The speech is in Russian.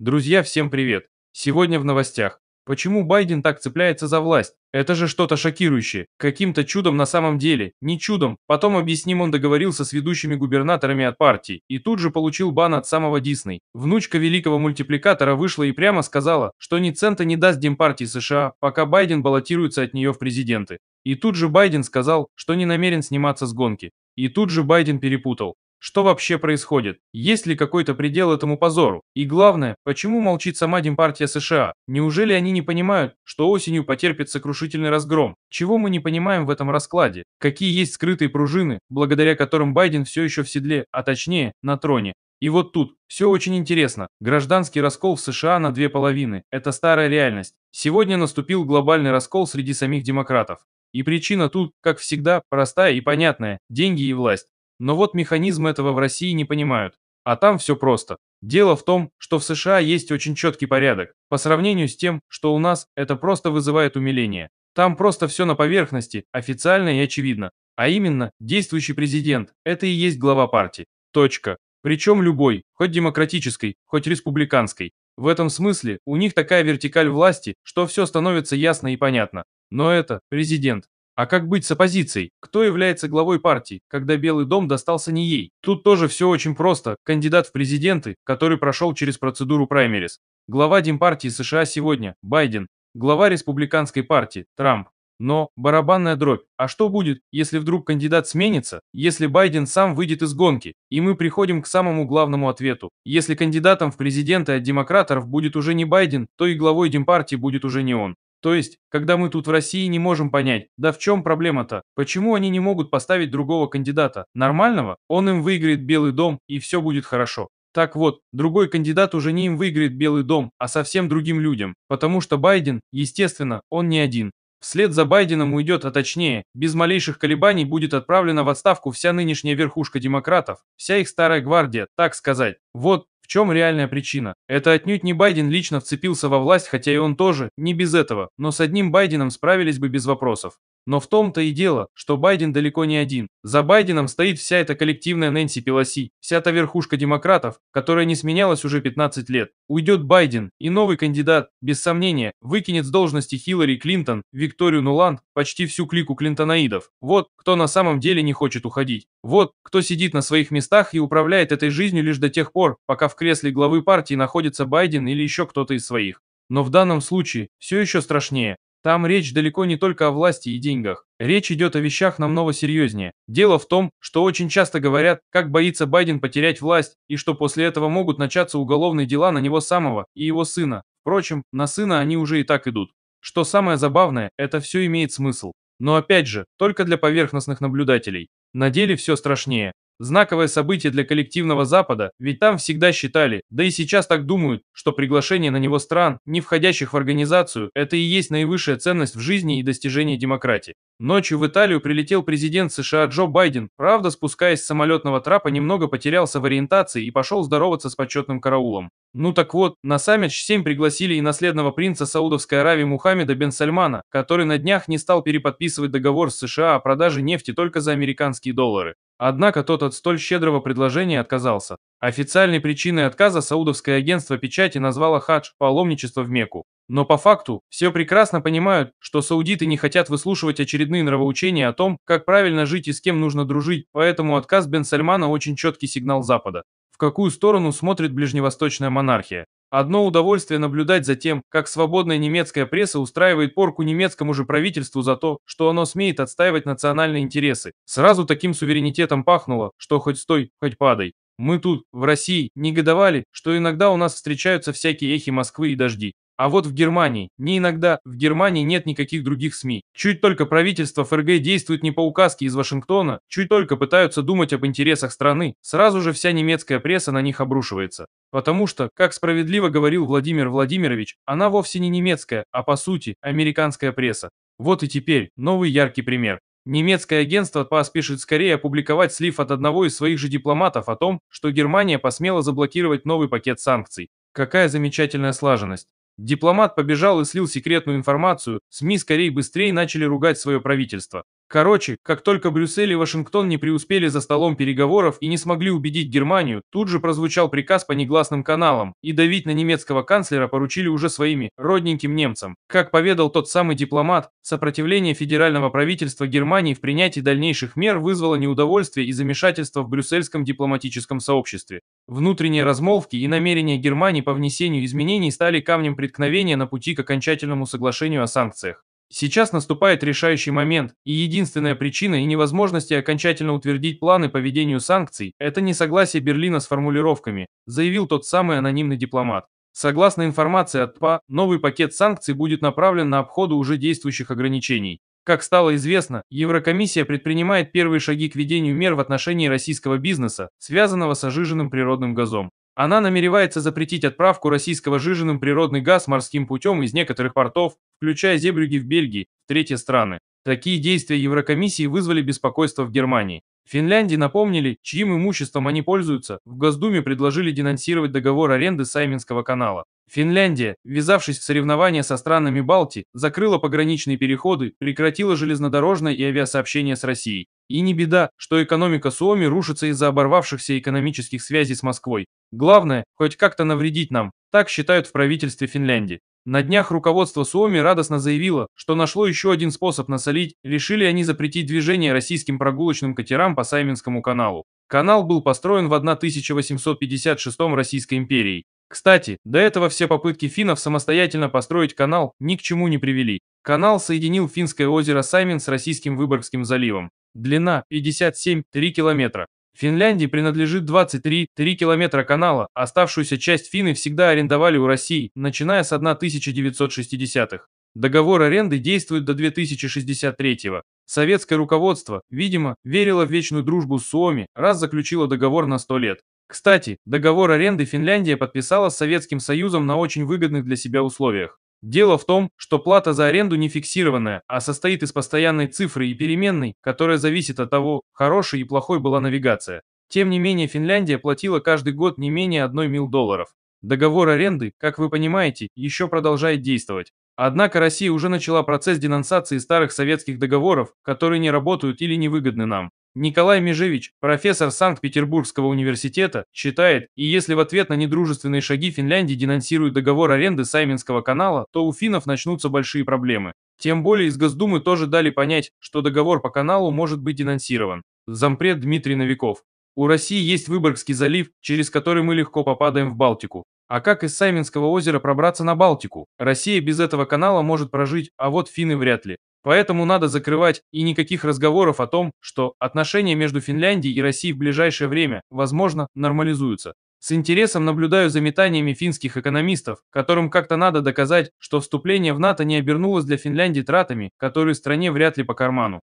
Друзья, всем привет! Сегодня в новостях. Почему Байден так цепляется за власть? Это же что-то шокирующее. Каким-то чудом на самом деле. Не чудом. Потом объясним, он договорился с ведущими губернаторами от партии. И тут же получил бан от самого Дисней. Внучка великого мультипликатора вышла и прямо сказала, что ни цента не даст Демпартии США, пока Байден баллотируется от нее в президенты. И тут же Байден сказал, что не намерен сниматься с гонки. И тут же Байден перепутал. Что вообще происходит? Есть ли какой-то предел этому позору? И главное, почему молчит сама Демпартия США? Неужели они не понимают, что осенью потерпит сокрушительный разгром? Чего мы не понимаем в этом раскладе? Какие есть скрытые пружины, благодаря которым Байден все еще в седле, а точнее, на троне? И вот тут все очень интересно. Гражданский раскол в США на две половины – это старая реальность. Сегодня наступил глобальный раскол среди самих демократов. И причина тут, как всегда, простая и понятная – деньги и власть. Но вот механизмы этого в России не понимают. А там все просто. Дело в том, что в США есть очень четкий порядок, по сравнению с тем, что у нас это просто вызывает умиление. Там просто все на поверхности, официально и очевидно. А именно, действующий президент – это и есть глава партии. Точка. Причем любой, хоть демократической, хоть республиканской. В этом смысле у них такая вертикаль власти, что все становится ясно и понятно. Но это президент, а как быть с оппозицией? Кто является главой партии, когда Белый дом достался не ей? Тут тоже все очень просто. Кандидат в президенты, который прошел через процедуру праймерис. Глава Демпартии США сегодня – Байден. Глава Республиканской партии – Трамп. Но барабанная дробь. А что будет, если вдруг кандидат сменится? Если Байден сам выйдет из гонки? И мы приходим к самому главному ответу. Если кандидатом в президенты от демократов будет уже не Байден, то и главой Демпартии будет уже не он. То есть, когда мы тут в России не можем понять, да в чем проблема-то? Почему они не могут поставить другого кандидата? Нормального? Он им выиграет Белый дом, и все будет хорошо. Так вот, другой кандидат уже не им выиграет Белый дом, а совсем другим людям, потому что Байден, естественно, он не один. Вслед за Байденом уйдет, а точнее, без малейших колебаний будет отправлена в отставку вся нынешняя верхушка демократов, вся их старая гвардия, так сказать. Вот, в чем реальная причина? Это отнюдь не Байден лично вцепился во власть, хотя и он тоже, не без этого, но с одним Байденом справились бы без вопросов. Но в том-то и дело, что Байден далеко не один. За Байденом стоит вся эта коллективная Нэнси Пелоси, вся та верхушка демократов, которая не сменялась уже 15 лет. Уйдет Байден, и новый кандидат, без сомнения, выкинет с должности Хиллари Клинтон, Викторию Нуланд, почти всю клику клинтонаидов. Вот кто на самом деле не хочет уходить. Вот кто сидит на своих местах и управляет этой жизнью лишь до тех пор, пока в кресле главы партии находится Байден или еще кто-то из своих. Но в данном случае все еще страшнее. Там речь далеко не только о власти и деньгах. Речь идет о вещах намного серьезнее. Дело в том, что очень часто говорят, как боится Байден потерять власть, и что после этого могут начаться уголовные дела на него самого и его сына. Впрочем, на сына они уже и так идут. Что самое забавное, это все имеет смысл. Но опять же, только для поверхностных наблюдателей. На деле все страшнее. Знаковое событие для коллективного Запада, ведь там всегда считали, да и сейчас так думают, что приглашение на него стран, не входящих в организацию, это и есть наивысшая ценность в жизни и достижении демократии. Ночью в Италию прилетел президент США Джо Байден, правда, спускаясь с самолетного трапа, немного потерялся в ориентации и пошел здороваться с почетным караулом. Ну так вот, на саммит 7 пригласили и наследного принца Саудовской Аравии Мухаммеда бен Сальмана, который на днях не стал переподписывать договор с США о продаже нефти только за американские доллары. Однако тот от столь щедрого предложения отказался. Официальной причиной отказа Саудовское агентство печати назвало хадж «паломничество в Мекку». Но по факту все прекрасно понимают, что саудиты не хотят выслушивать очередные нравоучения о том, как правильно жить и с кем нужно дружить, поэтому отказ Бен Сальмана очень четкий сигнал Запада в какую сторону смотрит ближневосточная монархия. Одно удовольствие наблюдать за тем, как свободная немецкая пресса устраивает порку немецкому же правительству за то, что оно смеет отстаивать национальные интересы. Сразу таким суверенитетом пахнуло, что хоть стой, хоть падай. Мы тут, в России, негодовали, что иногда у нас встречаются всякие эхи Москвы и дожди. А вот в Германии, не иногда, в Германии нет никаких других СМИ. Чуть только правительство ФРГ действует не по указке из Вашингтона, чуть только пытаются думать об интересах страны, сразу же вся немецкая пресса на них обрушивается. Потому что, как справедливо говорил Владимир Владимирович, она вовсе не немецкая, а по сути, американская пресса. Вот и теперь новый яркий пример. Немецкое агентство ПАС пишет скорее опубликовать слив от одного из своих же дипломатов о том, что Германия посмела заблокировать новый пакет санкций. Какая замечательная слаженность. Дипломат побежал и слил секретную информацию, СМИ скорей быстрее начали ругать свое правительство. Короче, как только Брюссель и Вашингтон не преуспели за столом переговоров и не смогли убедить Германию, тут же прозвучал приказ по негласным каналам, и давить на немецкого канцлера поручили уже своими, родненьким немцам. Как поведал тот самый дипломат, сопротивление федерального правительства Германии в принятии дальнейших мер вызвало неудовольствие и замешательство в брюссельском дипломатическом сообществе. Внутренние размолвки и намерения Германии по внесению изменений стали камнем преткновения на пути к окончательному соглашению о санкциях. Сейчас наступает решающий момент, и единственная причина и невозможности окончательно утвердить планы по ведению санкций – это несогласие Берлина с формулировками, заявил тот самый анонимный дипломат. Согласно информации от ПА, новый пакет санкций будет направлен на обходу уже действующих ограничений. Как стало известно, Еврокомиссия предпринимает первые шаги к ведению мер в отношении российского бизнеса, связанного с ожиженным природным газом. Она намеревается запретить отправку российского жиженым природный газ морским путем из некоторых портов, включая Зебрюги в Бельгии, в третьи страны. Такие действия Еврокомиссии вызвали беспокойство в Германии. Финляндии напомнили, чьим имуществом они пользуются, в Госдуме предложили денонсировать договор аренды Сайменского канала. Финляндия, ввязавшись в соревнования со странами Балтии, закрыла пограничные переходы, прекратила железнодорожное и авиасообщение с Россией. И не беда, что экономика Суоми рушится из-за оборвавшихся экономических связей с Москвой. Главное, хоть как-то навредить нам, так считают в правительстве Финляндии. На днях руководство Суоми радостно заявило, что нашло еще один способ насолить, решили они запретить движение российским прогулочным катерам по Сайминскому каналу. Канал был построен в 1856 Российской империей. Кстати, до этого все попытки финнов самостоятельно построить канал ни к чему не привели. Канал соединил финское озеро Саймин с российским Выборгским заливом. Длина 57,3 километра. Финляндии принадлежит 23,3 километра канала, оставшуюся часть финны всегда арендовали у России, начиная с 1960-х. Договор аренды действует до 2063-го. Советское руководство, видимо, верило в вечную дружбу с Суоми, раз заключило договор на 100 лет. Кстати, договор аренды Финляндия подписала с Советским Союзом на очень выгодных для себя условиях. Дело в том, что плата за аренду не фиксированная, а состоит из постоянной цифры и переменной, которая зависит от того, хорошей и плохой была навигация. Тем не менее, Финляндия платила каждый год не менее 1 мил долларов. Договор аренды, как вы понимаете, еще продолжает действовать. Однако Россия уже начала процесс денонсации старых советских договоров, которые не работают или невыгодны нам. Николай Межевич, профессор Санкт-Петербургского университета, считает, и если в ответ на недружественные шаги Финляндии денонсируют договор аренды Сайменского канала, то у финнов начнутся большие проблемы. Тем более из Госдумы тоже дали понять, что договор по каналу может быть денонсирован. Зампред Дмитрий Новиков. У России есть Выборгский залив, через который мы легко попадаем в Балтику. А как из Сайменского озера пробраться на Балтику? Россия без этого канала может прожить, а вот финны вряд ли. Поэтому надо закрывать и никаких разговоров о том, что отношения между Финляндией и Россией в ближайшее время, возможно, нормализуются. С интересом наблюдаю за метаниями финских экономистов, которым как-то надо доказать, что вступление в НАТО не обернулось для Финляндии тратами, которые стране вряд ли по карману.